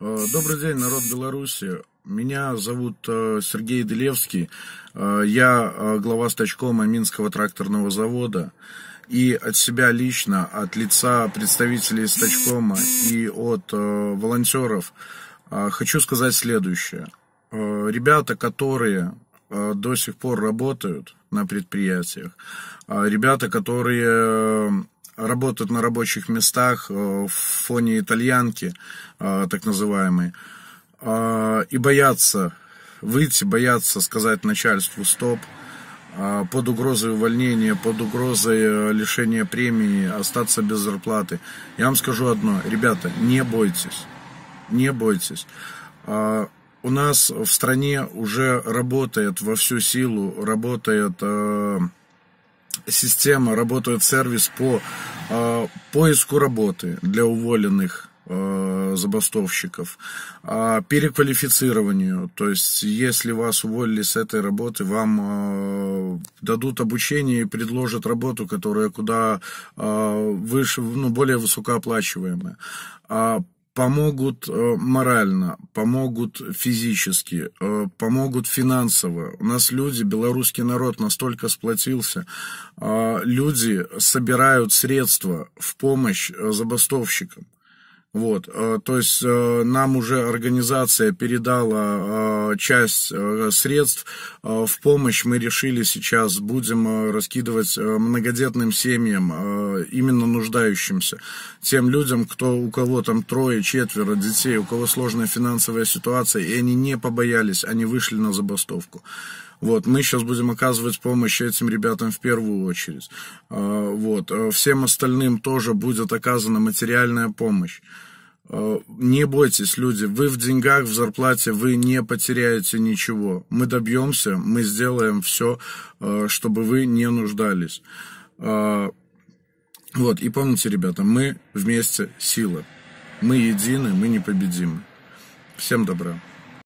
Э, добрый день, народ Беларуси. Меня зовут э, Сергей Делевский. Э, я глава стачкома Минского тракторного завода. И от себя лично, от лица представителей стачкома и от волонтеров хочу сказать следующее. Ребята, которые до сих пор работают на предприятиях, ребята, которые работают на рабочих местах э, в фоне итальянки, э, так называемой, э, и боятся выйти, боятся сказать начальству «стоп», под угрозой увольнения, под угрозой лишения премии, остаться без зарплаты. Я вам скажу одно, ребята, не бойтесь, не бойтесь. У нас в стране уже работает во всю силу, работает система работает сервис по э, поиску работы для уволенных э, забастовщиков, э, переквалифицированию, то есть если вас уволили с этой работы, вам э, дадут обучение и предложат работу, которая куда э, выше, ну, более высокооплачиваемая. А помогут э, морально, помогут физически, э, помогут финансово. У нас люди, белорусский народ настолько сплотился, э, люди собирают средства в помощь забастовщикам. Вот, э, то есть э, нам уже организация передала э, часть средств в помощь. Мы решили сейчас будем раскидывать многодетным семьям, именно нуждающимся, тем людям, кто у кого там трое, четверо детей, у кого сложная финансовая ситуация, и они не побоялись, они вышли на забастовку. Вот, мы сейчас будем оказывать помощь этим ребятам в первую очередь. А, вот, э, всем остальным тоже будет оказана материальная помощь. А, не бойтесь, люди, вы в деньгах, в зарплате, вы не потеряете ничего. Мы добьемся, мы сделаем все, а, чтобы вы не нуждались. Вот, и помните, ребята, мы вместе сила. Мы едины, мы непобедимы. Всем добра.